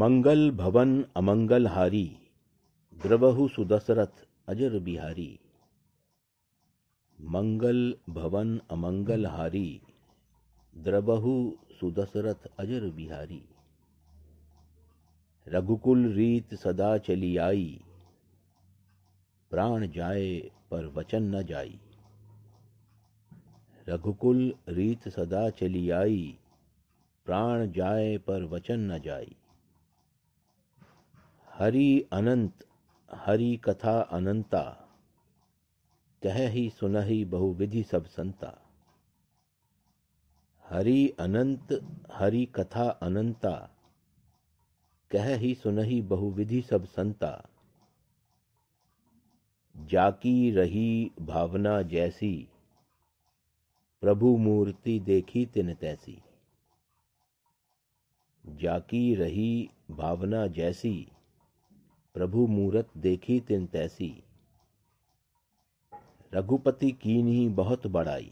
मंगल भवन अमंगलहारी द्रवहु सुदशरथ अजर बिहारी मंगल भवन अमंगलहारी द्रवहु सुदशरथ अजर बिहारी रघुकुल रीत सदा चली आई प्राण जाए पर वचन न जाई रघुकुल रीत सदा चली आई प्राण जाए पर वचन न जाई हरि अनंत हरि कथा अनंता कह ही सुनहि बहुविधि सब संता हरि अनंत हरि कथा अनंता कह ही सुनहि बहुविधि सब संता जाकी रही भावना जैसी प्रभु मूर्ति देखी तिन तैसी जाकी रही भावना जैसी प्रभु मूरत देखी तिन तैसी रघुपति नहीं बहुत बड़ाई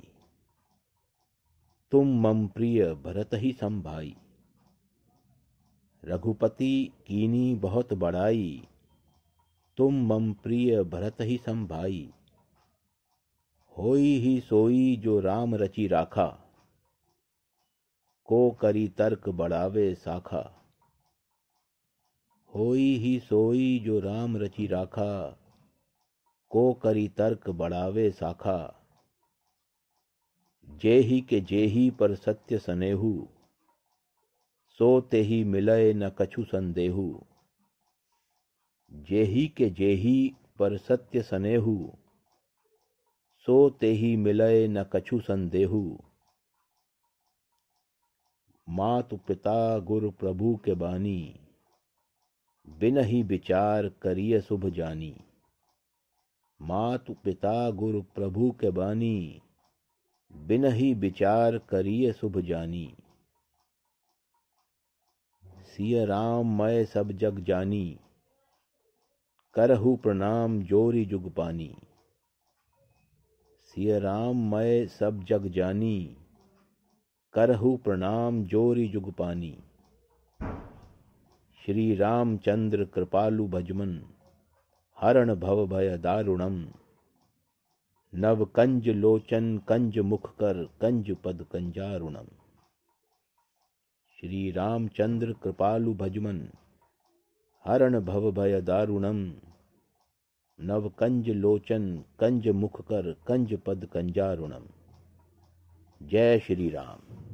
तुम मम प्रिय भरत ही संभाई रघुपति कीनी बहुत बड़ाई तुम मम प्रिय भरत ही संभाई होई ही सोई जो राम रची राखा को करी तर्क बढ़ावे साखा होई ही सोई जो राम रचि राखा को करी तर्क बढ़ावे साखा जे ही के जे ही पर सत्य सनेहु सो ते ही मिलय न कछु संदेहु जे ही के जे ही पर सत्य सनेहु सो ते ही मिलय न कछु संदेहु मात पिता गुरु प्रभु के बानी बिन ही विचार करिय शुभ जानी मातु पिता गुरु प्रभु के बानी बिन ही विचार करिय शुभ जानी सिय राम मैं सब जग जानी करहु प्रणाम जोरी जुग पानी सिय राम मैं सब जग जानी करहु प्रणाम जोरी जुग पानी श्री रामचंद्र कृपालु भजमन हरण भव भय दारुणम नव कंज लोचन कंज मुख कर कंज पद कंजारुणम श्री रामचंद्र कृपालु भजमन हरण भव भय दारुणम नव कंज लोचन कंज मुख कर कंज पद कंजारुणम जय श्री राम